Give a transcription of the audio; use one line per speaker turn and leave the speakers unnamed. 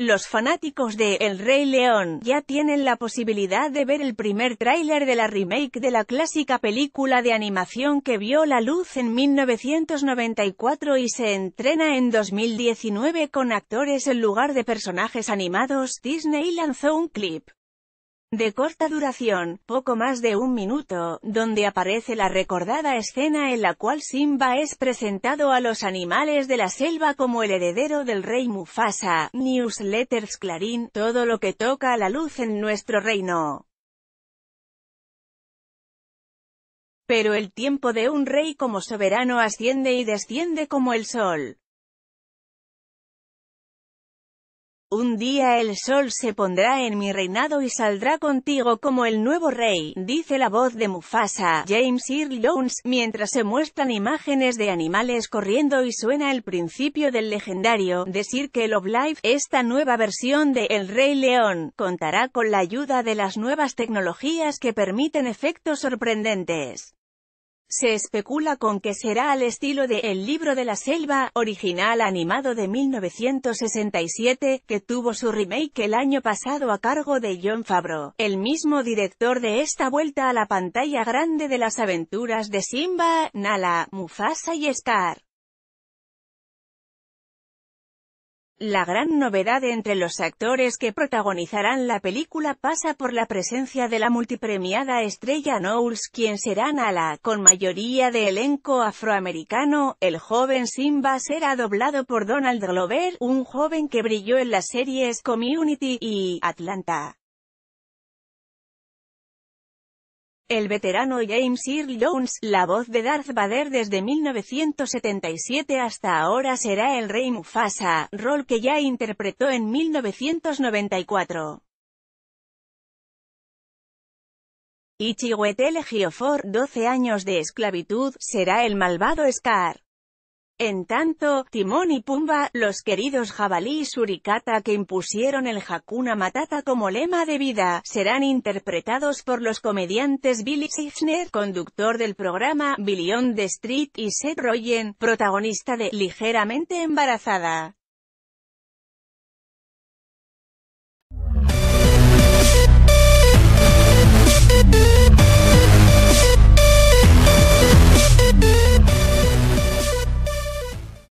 Los fanáticos de El Rey León ya tienen la posibilidad de ver el primer tráiler de la remake de la clásica película de animación que vio la luz en 1994 y se entrena en 2019 con actores en lugar de personajes animados. Disney lanzó un clip de corta duración, poco más de un minuto, donde aparece la recordada escena en la cual Simba es presentado a los animales de la selva como el heredero del rey Mufasa, Newsletters Clarín, todo lo que toca a la luz en nuestro reino. Pero el tiempo de un rey como soberano asciende y desciende como el sol. Un día el sol se pondrá en mi reinado y saldrá contigo como el nuevo rey, dice la voz de Mufasa, James Earl Jones, mientras se muestran imágenes de animales corriendo y suena el principio del legendario, The Circle of Life, esta nueva versión de El Rey León, contará con la ayuda de las nuevas tecnologías que permiten efectos sorprendentes. Se especula con que será al estilo de El libro de la selva, original animado de 1967, que tuvo su remake el año pasado a cargo de John Favreau, el mismo director de esta vuelta a la pantalla grande de las aventuras de Simba, Nala, Mufasa y Scar. La gran novedad entre los actores que protagonizarán la película pasa por la presencia de la multipremiada estrella Knowles quien será Nala, con mayoría de elenco afroamericano, el joven Simba será doblado por Donald Glover, un joven que brilló en las series Community y Atlanta. El veterano James Earl Jones, la voz de Darth Vader desde 1977 hasta ahora será el Rey Mufasa, rol que ya interpretó en 1994. Ichiwetele Geofor, 12 años de esclavitud, será el malvado Scar. En tanto, Timón y Pumba, los queridos jabalí y suricata que impusieron el Hakuna Matata como lema de vida, serán interpretados por los comediantes Billy Sifner, conductor del programa Billy on the Street, y Seth Rogen, protagonista de Ligeramente Embarazada.